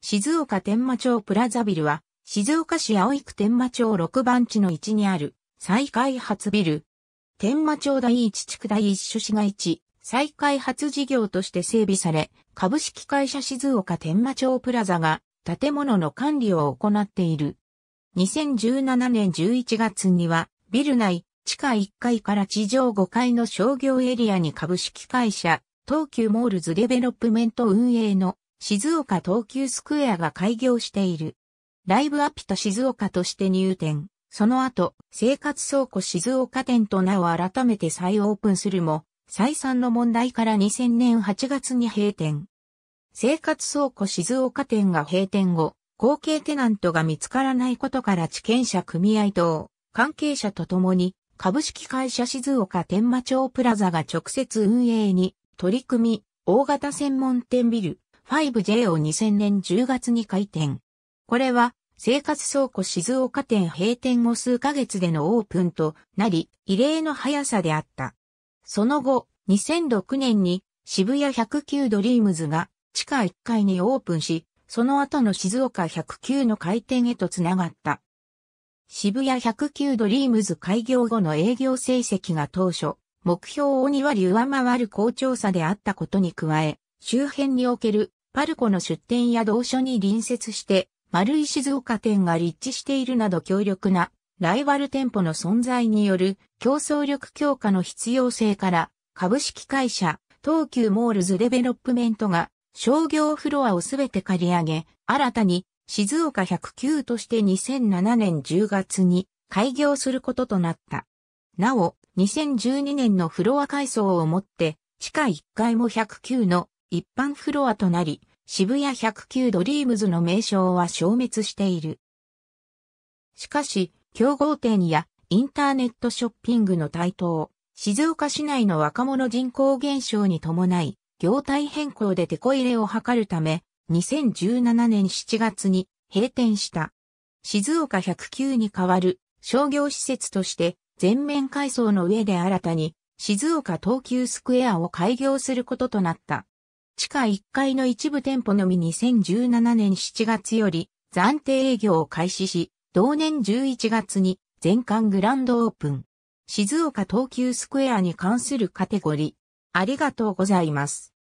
静岡天満町プラザビルは、静岡市青区天満町6番地の位置にある、再開発ビル。天満町第一地区第一種市街地、再開発事業として整備され、株式会社静岡天満町プラザが、建物の管理を行っている。2017年11月には、ビル内、地下1階から地上5階の商業エリアに株式会社、東急モールズデベロップメント運営の静岡東急スクエアが開業している。ライブアピと静岡として入店。その後、生活倉庫静岡店と名を改めて再オープンするも、再三の問題から2000年8月に閉店。生活倉庫静岡店が閉店後、後継テナントが見つからないことから地権者組合等、関係者と共に、株式会社静岡天満町プラザが直接運営に取り組み、大型専門店ビル、5J を2000年10月に開店。これは、生活倉庫静岡店閉店後数ヶ月でのオープンとなり、異例の速さであった。その後、2006年に渋谷109ドリームズが地下1階にオープンし、その後の静岡109の開店へとつながった。渋谷109ドリームズ開業後の営業成績が当初、目標を2割上回る好調さであったことに加え、周辺におけるパルコの出店や同所に隣接して、丸い静岡店が立地しているなど強力なライバル店舗の存在による競争力強化の必要性から株式会社東急モールズデベロップメントが商業フロアをすべて借り上げ、新たに静岡109として2007年10月に開業することとなった。なお、2012年のフロア改装をもって、地下1階も109の一般フロアとなり、渋谷109ドリームズの名称は消滅している。しかし、競合店やインターネットショッピングの台頭、静岡市内の若者人口減少に伴い、業態変更でテコ入れを図るため、2017年7月に閉店した。静岡109に代わる商業施設として全面改装の上で新たに静岡東急スクエアを開業することとなった。地下1階の一部店舗のみ2017年7月より暫定営業を開始し、同年11月に全館グランドオープン。静岡東急スクエアに関するカテゴリー。ありがとうございます。